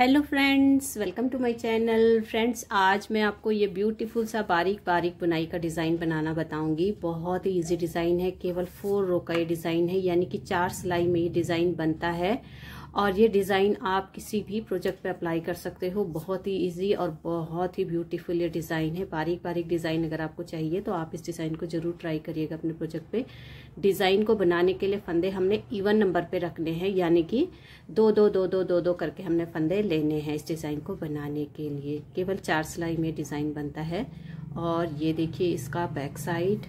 hello friends welcome to my channel friends आज मैं आपको ये ब्यूटीफुल सा बारीक बारीक बुनाई का डिज़ाइन बनाना बताऊंगी बहुत ही इजी डिज़ाइन है केवल फोर रो का ये डिज़ाइन है यानी कि चार सिलाई में ये डिज़ाइन बनता है और ये डिज़ाइन आप किसी भी प्रोजेक्ट पे अप्लाई कर सकते हो बहुत ही इजी और बहुत ही ब्यूटीफुल ये डिज़ाइन है बारीक बारीक डिज़ाइन अगर आपको चाहिए तो आप इस डिज़ाइन को ज़रूर ट्राई करिएगा अपने प्रोजेक्ट पे डिज़ाइन को बनाने के लिए फंदे हमने इवन नंबर पे रखने हैं यानी कि दो दो दो दो दो दो करके हमने फंदे लेने हैं इस डिज़ाइन को बनाने के लिए केवल चार सिलाई में डिज़ाइन बनता है और ये देखिए इसका बैक साइड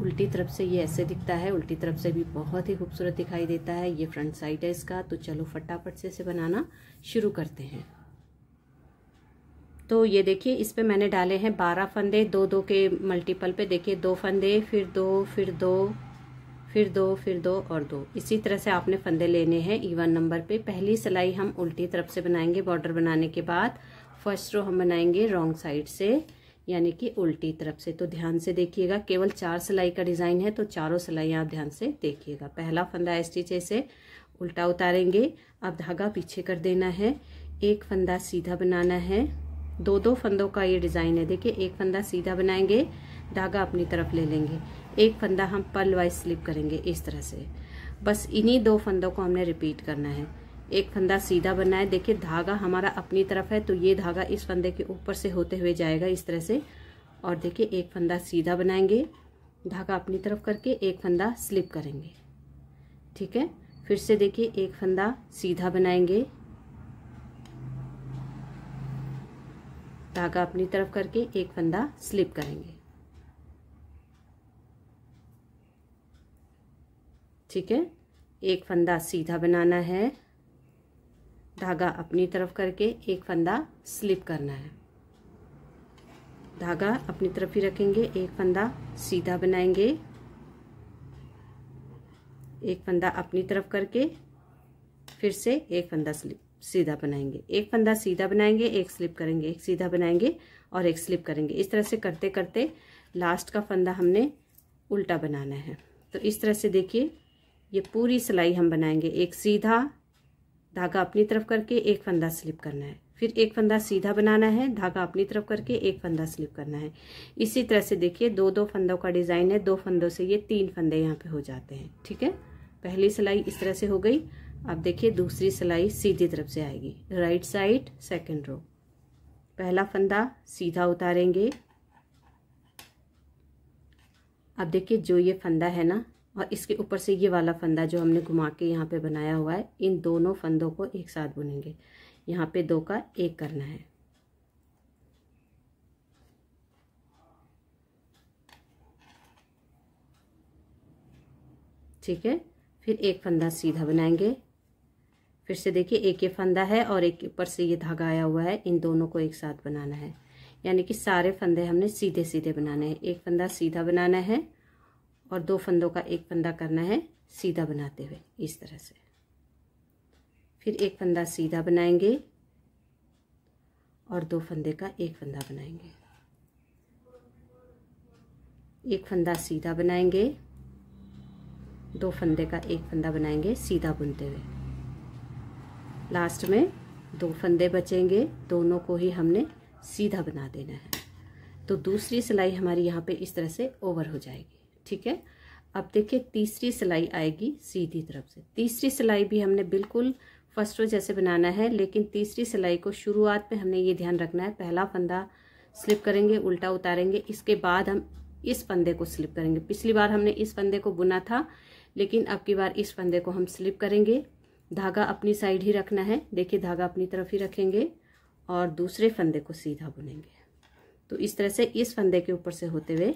उल्टी तरफ से ये ऐसे दिखता है उल्टी तरफ से भी बहुत ही खूबसूरत दिखाई देता है ये फ्रंट साइड है इसका तो चलो फटाफट से इसे बनाना शुरू करते हैं तो ये देखिए इस पे मैंने डाले हैं बारह फंदे दो दो के मल्टीपल पे देखिए दो फंदे फिर दो फिर दो फिर दो फिर दो और दो इसी तरह से आपने फंदे लेने हैं इवन नंबर पे पहली सिलाई हम उल्टी तरफ से बनाएंगे बॉर्डर बनाने के बाद फर्स्ट रो हम बनाएंगे रॉन्ग साइड से यानी कि उल्टी तरफ से तो ध्यान से देखिएगा केवल चार सिलाई का डिज़ाइन है तो चारों सिलाई आप ध्यान से देखिएगा पहला फंदा स्टिच ऐसे उल्टा उतारेंगे अब धागा पीछे कर देना है एक फंदा सीधा बनाना है दो दो फंदों का ये डिज़ाइन है देखिए एक फंदा सीधा बनाएंगे धागा अपनी तरफ ले लेंगे एक फंदा हम पल वाइज स्लिप करेंगे इस तरह से बस इन्हीं दो फंदों को हमने रिपीट करना है एक फंदा सीधा बनना है देखिए धागा हमारा अपनी तरफ है तो ये धागा इस फंदे के ऊपर से होते हुए जाएगा इस तरह से और देखिए एक फंदा सीधा बनाएंगे धागा अपनी तरफ करके एक फंदा स्लिप करेंगे ठीक है फिर से देखिए एक फंदा सीधा बनाएंगे धागा अपनी तरफ करके एक फंदा स्लिप करेंगे ठीक है एक फंदा सीधा बनाना है धागा अपनी तरफ करके एक फंदा स्लिप करना है धागा अपनी तरफ ही रखेंगे एक फंदा सीधा बनाएंगे एक फंदा अपनी तरफ करके फिर से एक फंदा स्लिप सीधा बनाएंगे एक फंदा सीधा बनाएंगे एक स्लिप करेंगे एक सीधा बनाएंगे और एक स्लिप करेंगे इस तरह से करते करते लास्ट का फंदा हमने उल्टा बनाना है तो इस तरह से देखिए ये पूरी सिलाई हम बनाएंगे एक सीधा धागा अपनी तरफ करके एक फंदा स्लिप करना है फिर एक फंदा सीधा बनाना है धागा अपनी तरफ करके एक फंदा स्लिप करना है इसी तरह से देखिए दो दो फंदों का डिज़ाइन है दो फंदों से ये तीन फंदे यहाँ पे हो जाते हैं ठीक है पहली सिलाई इस तरह से हो गई अब देखिए दूसरी सिलाई सीधी तरफ से आएगी राइट साइड सेकेंड रो पहला फंदा सीधा उतारेंगे अब देखिए जो ये फंदा है ना और इसके ऊपर से ये वाला फंदा जो हमने घुमा के यहाँ पे बनाया हुआ है इन दोनों फंदों को एक साथ बुनेंगे यहाँ पे दो का एक करना है ठीक है फिर एक फंदा सीधा बनाएंगे फिर से देखिए एक ये फंदा है और एक ऊपर से ये धागा आया हुआ है इन दोनों को एक साथ बनाना है यानी कि सारे फंदे हमने सीधे सीधे बनाने हैं एक फंदा सीधा बनाना है और दो फंदों का एक फंदा करना है सीधा बनाते हुए इस तरह से फिर एक फंदा सीधा बनाएंगे और दो फंदे का एक फंदा बनाएंगे एक फंदा सीधा बनाएंगे दो फंदे का एक फंदा बनाएंगे सीधा बुनते हुए लास्ट में दो फंदे बचेंगे दोनों को ही हमने सीधा बना देना है तो दूसरी सिलाई हमारी यहाँ पे इस तरह से ओवर हो जाएगी ठीक है अब देखिए तीसरी सिलाई आएगी सीधी तरफ से तीसरी सिलाई भी हमने बिल्कुल फर्स्ट रो जैसे बनाना है लेकिन तीसरी सिलाई को शुरुआत में हमने ये ध्यान रखना है पहला फंदा स्लिप करेंगे उल्टा उतारेंगे इसके बाद हम इस फंदे को स्लिप करेंगे पिछली बार हमने इस फंदे को बुना था लेकिन अब की बार इस फंदे को हम स्लिप करेंगे धागा अपनी साइड ही रखना है देखिए धागा अपनी तरफ ही रखेंगे और दूसरे फंदे को सीधा बुनेंगे तो इस तरह से इस फंदे के ऊपर से होते हुए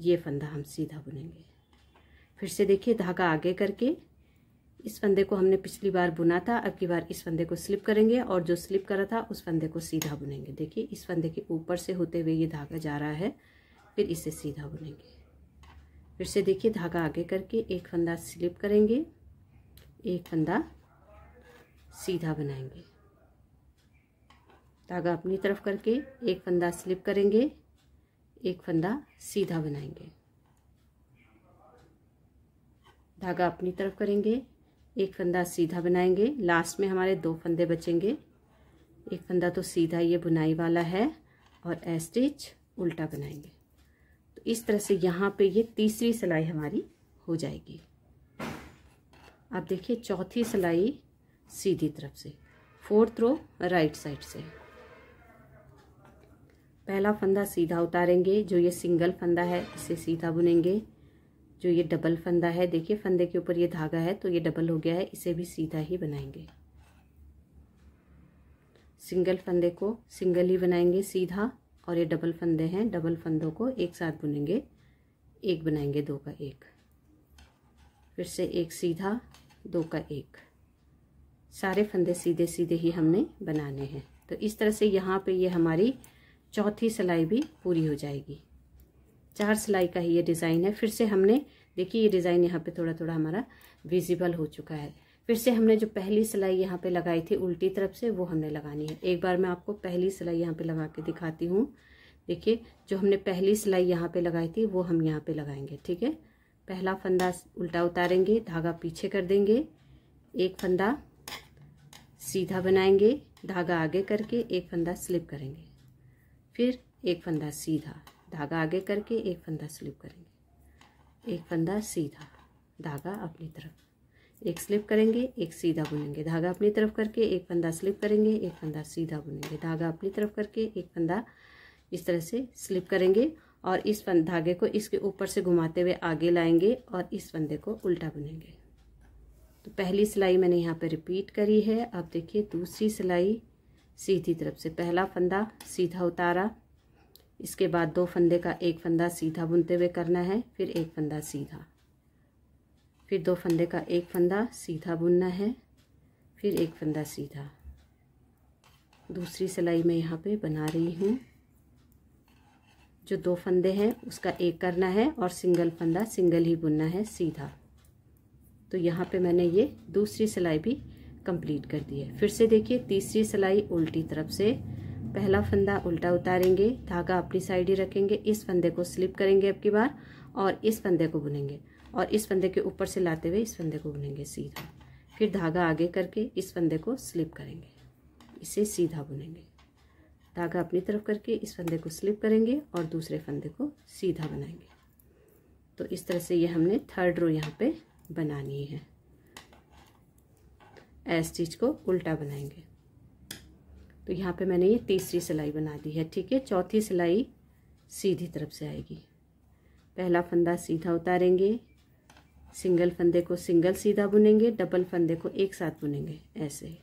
ये फंदा हम सीधा बुनेंगे फिर से देखिए धागा आगे करके इस फंदे को हमने पिछली बार बुना था अब की बार इस फंदे को स्लिप करेंगे और जो स्लिप करा था उस फंदे को सीधा बुनेंगे देखिए इस फंदे के ऊपर से होते हुए ये धागा जा रहा है फिर इसे सीधा बुनेंगे फिर से देखिए धागा आगे करके एक फंदा स्लिप करेंगे एक फंदा सीधा बनाएंगे धागा अपनी तरफ करके एक फंदा स्लिप करेंगे एक फंदा सीधा बनाएंगे धागा अपनी तरफ करेंगे एक फंदा सीधा बनाएंगे लास्ट में हमारे दो फंदे बचेंगे एक फंदा तो सीधा ये बुनाई वाला है और ए स्टिच उल्टा बनाएंगे तो इस तरह से यहाँ पे ये तीसरी सिलाई हमारी हो जाएगी अब देखिए चौथी सिलाई सीधी तरफ से फोर्थ रो राइट साइड से पहला फंदा सीधा उतारेंगे जो ये सिंगल फंदा है इसे सीधा बुनेंगे जो ये डबल फंदा है देखिए फंदे के ऊपर ये धागा है तो ये डबल हो गया है इसे भी सीधा ही बनाएंगे सिंगल फंदे को सिंगल ही बनाएंगे सीधा और ये डबल फंदे हैं डबल फंदों को एक साथ बुनेंगे एक बनाएंगे दो का एक फिर से एक सीधा दो का एक सारे फंदे सीधे सीधे ही हमने बनाने हैं तो इस तरह से यहाँ पे ये हमारी चौथी सिलाई भी पूरी हो जाएगी चार सिलाई का ही ये डिज़ाइन है फिर से हमने देखिए ये डिज़ाइन यहाँ पे थोड़ा थोड़ा हमारा विजिबल हो चुका है फिर से हमने जो पहली सिलाई यहाँ पे लगाई थी उल्टी तरफ से वो हमने लगानी है एक बार मैं आपको पहली सिलाई यहाँ पे लगा के दिखाती हूँ देखिए जो हमने पहली सिलाई यहाँ पे लगाई थी वो हम यहाँ पे लगाएंगे ठीक है पहला फंदा उल्टा उतारेंगे धागा पीछे कर देंगे एक फंदा सीधा बनाएंगे धागा आगे करके एक फंदा स्लिप करेंगे फिर एक फंदा सीधा धागा आगे करके एक फंदा स्लिप करेंगे एक फंदा सीधा धागा अपनी तरफ एक स्लिप करेंगे एक सीधा बुनेंगे धागा अपनी तरफ करके एक फंदा स्लिप करेंगे एक फंदा सीधा बुनेंगे धागा अपनी तरफ करके एक फंदा इस तरह से स्लिप करेंगे और इस धागे को इसके ऊपर से घुमाते हुए आगे लाएंगे और इस फंदे को उल्टा बुनेंगे तो पहली सिलाई मैंने यहाँ पर रिपीट करी है अब देखिए दूसरी सिलाई सीधी तरफ से पहला फंदा सीधा उतारा इसके बाद दो फंदे का एक फंदा सीधा बुनते हुए करना है फिर एक फंदा सीधा फिर दो फंदे का एक फंदा सीधा बुनना है फिर एक फंदा सीधा दूसरी सिलाई मैं यहाँ पे बना रही हूँ जो दो फंदे हैं उसका एक करना है और सिंगल फंदा सिंगल ही बुनना है सीधा तो यहाँ पे मैंने ये दूसरी सिलाई भी कंप्लीट कर दी है फिर से देखिए तीसरी सिलाई उल्टी तरफ से पहला फंदा उल्टा उतारेंगे धागा अपनी साइड ही रखेंगे इस फंदे को स्लिप करेंगे अब की बार और इस फंदे को बुनेंगे और इस फंदे के ऊपर से लाते हुए इस फंदे को बुनेंगे सीधा फिर धागा आगे करके इस फंदे को स्लिप करेंगे इसे सीधा बुनेंगे धागा अपनी तरफ करके इस फंदे को स्लिप करेंगे और दूसरे फंदे को सीधा बनाएंगे तो इस तरह से ये हमने थर्ड रो यहाँ पे बनानी है स्टिच को उल्टा बनाएंगे तो यहाँ पे मैंने ये तीसरी सिलाई बना दी है ठीक है चौथी सिलाई सीधी तरफ से आएगी पहला फंदा सीधा उतारेंगे सिंगल फंदे को सिंगल सीधा बुनेंगे डबल फंदे को एक साथ बुनेंगे ऐसे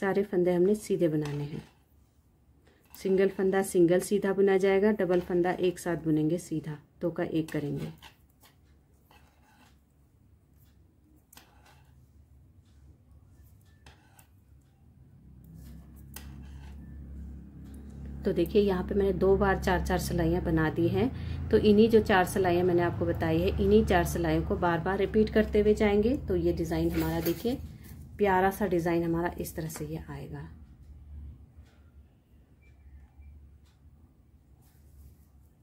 सारे फंदे हमने सीधे बनाने हैं सिंगल फंदा सिंगल सीधा बुना जाएगा डबल फंदा एक साथ बुनेंगे सीधा दो का एक करेंगे तो देखिए यहाँ पे मैंने दो बार चार चार सिलाइयाँ बना दी हैं तो इन्हीं जो चार सिलाइयाँ मैंने आपको बताई है इन्हीं चार सिलाइयों को बार बार रिपीट करते हुए जाएंगे तो ये डिज़ाइन हमारा देखिए प्यारा सा डिज़ाइन हमारा इस तरह से ये आएगा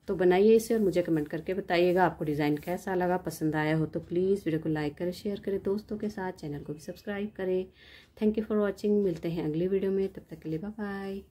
तो बनाइए इसे और मुझे कमेंट करके बताइएगा आपको डिज़ाइन कैसा लगा पसंद आया हो तो प्लीज़ वीडियो को लाइक करें शेयर करें दोस्तों के साथ चैनल को भी सब्सक्राइब करें थैंक यू फॉर वॉचिंग मिलते हैं अगली वीडियो में तब तक के लिए बाय बाय